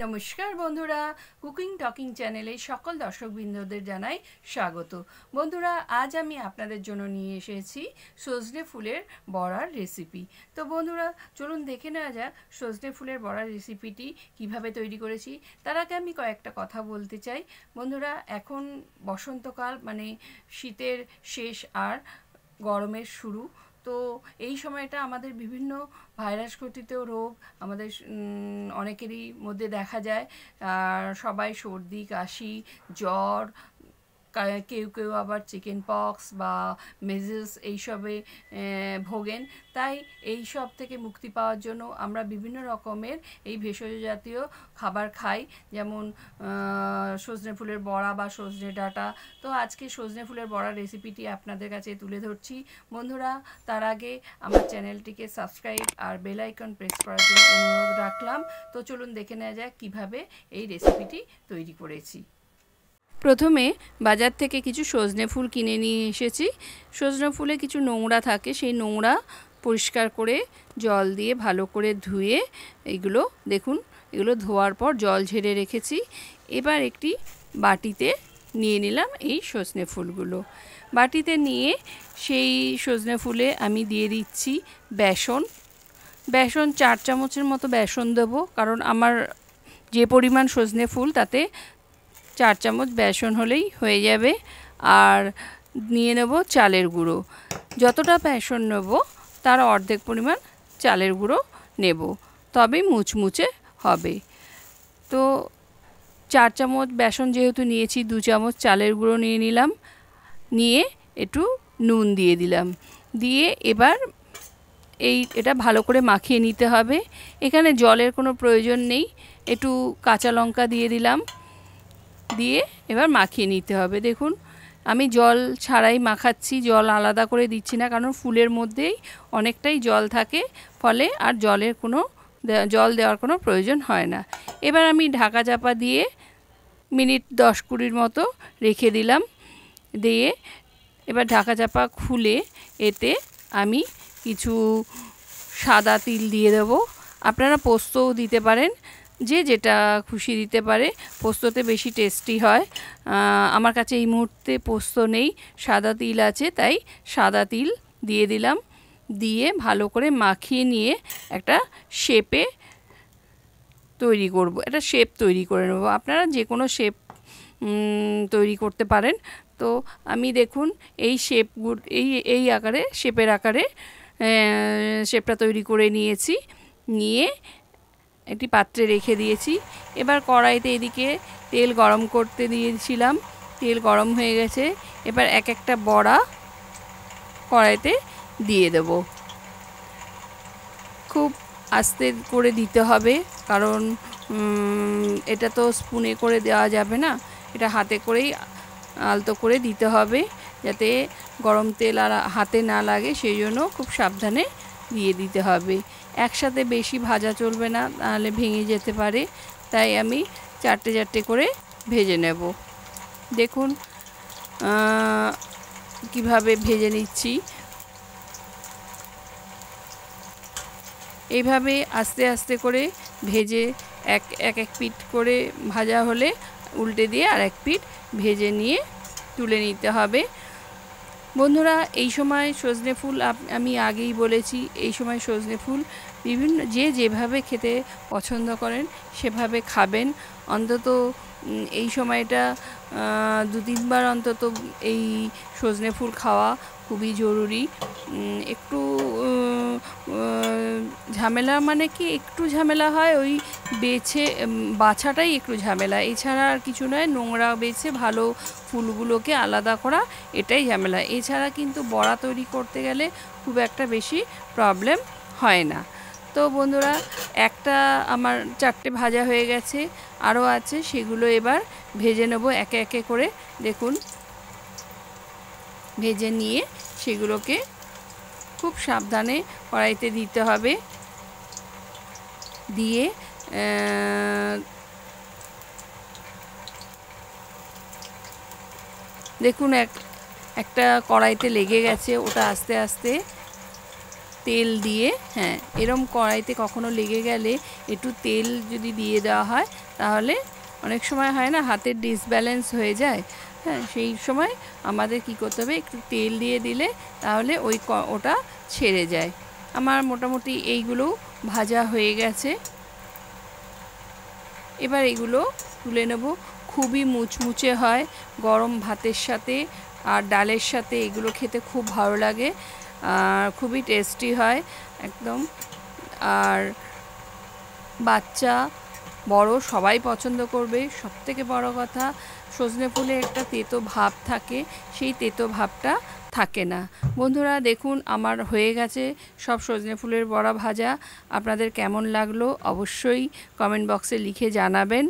নমস্কার বন্ধুরা cooking talking চ্যানেলে সকল দর্শকবৃন্দদের জানাই স্বাগত বন্ধুরা আজ আমি আপনাদের জন্য নিয়ে এসেছি সজনে ফুলের বড়ার রেসিপি তো বন্ধুরা চলুন দেখে নেওয়া যাক সজনে ফুলের বড়ার রেসিপিটি কিভাবে তৈরি করেছি তার আগে আমি কয়েকটা কথা বলতে চাই বন্ধুরা এখন বসন্তকাল মানে শীতের শেষ আর গরমের শুরু তো এই সময়টা আমাদের বিভিন্ন ভাইরাস ঘটিত রোগ আমাদের অনেকেরই মধ্যে দেখা যায় আর সবাই সর্দি কাশি জ্বর কেউ কেউ আবার চিকেন পক্স বা মেজেস এইসবে ভোগেন তাই এই সব থেকে মুক্তি পাওয়ার জন্য আমরা বিভিন্ন রকমের এই ভেষজ জাতীয় খাবার খাই যেমন সজনে ফুলের বড়া বা সজনে ডাঁটা তো আজকে সজনে ফুলের বড়া রেসিপিটি আপনাদের কাছে তুলে ধরছি বন্ধুরা তার আগে আমার চ্যানেলটিকে সাবস্ক্রাইব আর বেল আইকন প্রেস করার জন্য অনুরোধ রাখলাম তো চলুন দেখে নেওয়া যাক কিভাবে এই রেসিপিটি তৈরি করেছি প্রথমে বাজার থেকে কিছু সজনে ফুল কিনে নিয়ে এসেছি সজনে ফুলে কিছু নোংরা থাকে সেই নোংরা পরিষ্কার করে জল দিয়ে ভালো করে ধুয়ে এগুলো দেখুন এগুলো ধোয়ার পর জল ঝেড়ে রেখেছি এবার একটি বাটিতে নিয়ে নিলাম এই সজনে ফুলগুলো বাটিতে নিয়ে সেই সজনে ফুলে আমি দিয়ে দিচ্ছি বেসন বেসন চার চামচের মতো বেসন দেবো কারণ আমার যে পরিমাণ সজনে ফুল তাতে চার চামচ বেসন হলেই হয়ে যাবে আর নিয়ে নেব চালের গুঁড়ো যতটা বেসন নেব তার অর্ধেক পরিমাণ চালের গুঁড়ো নেব তবে মুচমুচে হবে তো চার চামচ বেসন যেহেতু নিয়েছি দু চামচ চালের গুঁড়ো নিয়ে নিলাম নিয়ে একটু নুন দিয়ে দিলাম দিয়ে এবার এই এটা ভালো করে মাখিয়ে নিতে হবে এখানে জলের কোনো প্রয়োজন নেই একটু কাঁচা লঙ্কা দিয়ে দিলাম দিয়ে এবার মাখিয়ে নিতে হবে দেখুন আমি জল ছাড়াই মাখাচ্ছি জল আলাদা করে দিচ্ছি না কারণ ফুলের মধ্যেই অনেকটাই জল থাকে ফলে আর জলের কোনো জল দেওয়ার কোনো প্রয়োজন হয় না এবার আমি ঢাকা চাপা দিয়ে মিনিট দশ কুড়ির মতো রেখে দিলাম দিয়ে এবার ঢাকা চাপা খুলে এতে আমি কিছু সাদা তিল দিয়ে দেব আপনারা পোস্তও দিতে পারেন যে যেটা খুশি দিতে পারে পোস্ততে বেশি টেস্টি হয় আমার কাছে এই মুহূর্তে পোস্ত নেই সাদা তিল আছে তাই সাদা তিল দিয়ে দিলাম দিয়ে ভালো করে মাখিয়ে নিয়ে একটা শেপে তৈরি করব একটা শেপ তৈরি করে নেব আপনারা যে কোনো শেপ তৈরি করতে পারেন তো আমি দেখুন এই শেপ এই এই আকারে শেপের আকারে শেপটা তৈরি করে নিয়েছি নিয়ে একটি পাত্রে রেখে দিয়েছি এবার কড়াইতে এদিকে তেল গরম করতে দিয়েছিলাম তেল গরম হয়ে গেছে এবার এক একটা বড়া কড়াইতে দিয়ে দেব খুব আস্তে করে দিতে হবে কারণ এটা তো স্পুনে করে দেওয়া যাবে না এটা হাতে করেই আলতো করে দিতে হবে যাতে গরম তেল আর হাতে না লাগে সেই জন্য খুব সাবধানে দিয়ে দিতে হবে একসাথে বেশি ভাজা চলবে না তাহলে ভেঙে যেতে পারে তাই আমি চারটে চারটে করে ভেজে নেব দেখুন কিভাবে ভেজে নিচ্ছি এইভাবে আস্তে আস্তে করে ভেজে এক এক এক পিট করে ভাজা হলে উল্টে দিয়ে আর এক পিট ভেজে নিয়ে তুলে নিতে হবে বন্ধুরা এই সময় সজনে ফুল আমি আগেই বলেছি এই সময় সজনে ফুল বিভিন্ন যে যেভাবে খেতে পছন্দ করেন সেভাবে খাবেন অন্তত এই সময়টা দু তিনবার অন্তত এই সজনে ফুল খাওয়া খুবই জরুরি একটু ঝামেলা মানে কি একটু ঝামেলা হয় ওই বেছে বাছাটাই একটু ঝামেলা এছাড়া আর কিছু নয় নোংরা বেছে ভালো ফুলগুলোকে আলাদা করা এটাই ঝামেলা এছাড়া কিন্তু বড়া তৈরি করতে গেলে খুব একটা বেশি প্রবলেম হয় না তো বন্ধুরা একটা আমার চারটে ভাজা হয়ে গেছে আরও আছে সেগুলো এবার ভেজে নেবো একে একে করে দেখুন ভেজে নিয়ে সেগুলোকে খুব সাবধানে কড়াইতে দিতে হবে দিয়ে দেখুন এক একটা কড়াইতে লেগে গেছে ওটা আস্তে আস্তে তেল দিয়ে হ্যাঁ এরম কড়াইতে কখনো লেগে গেলে একটু তেল যদি দিয়ে দেওয়া হয় তাহলে অনেক সময় হয় না হাতের ডিসব্যালেন্স হয়ে যায় হ্যাঁ সেই সময় আমাদের কি করতে হবে একটু তেল দিয়ে দিলে তাহলে ওই ওটা ছেড়ে যায় আমার মোটামুটি এইগুলো ভাজা হয়ে গেছে এবার এগুলো তুলে নেব খুবই মুচমুচে হয় গরম ভাতের সাথে আর ডালের সাথে এগুলো খেতে খুব ভালো লাগে আর খুবই টেস্টি হয় একদম আর বাচ্চা বড় সবাই পছন্দ করবে সবথেকে বড় কথা সজনে ফুলে একটা তেতো ভাব থাকে সেই তেতো ভাবটা থাকে না বন্ধুরা দেখুন আমার হয়ে গেছে সব সজনে ফুলের বড়া ভাজা আপনাদের কেমন লাগলো অবশ্যই কমেন্ট বক্সে লিখে জানাবেন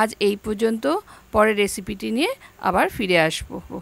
আজ এই পর্যন্ত পরের রেসিপিটি নিয়ে আবার ফিরে আসবো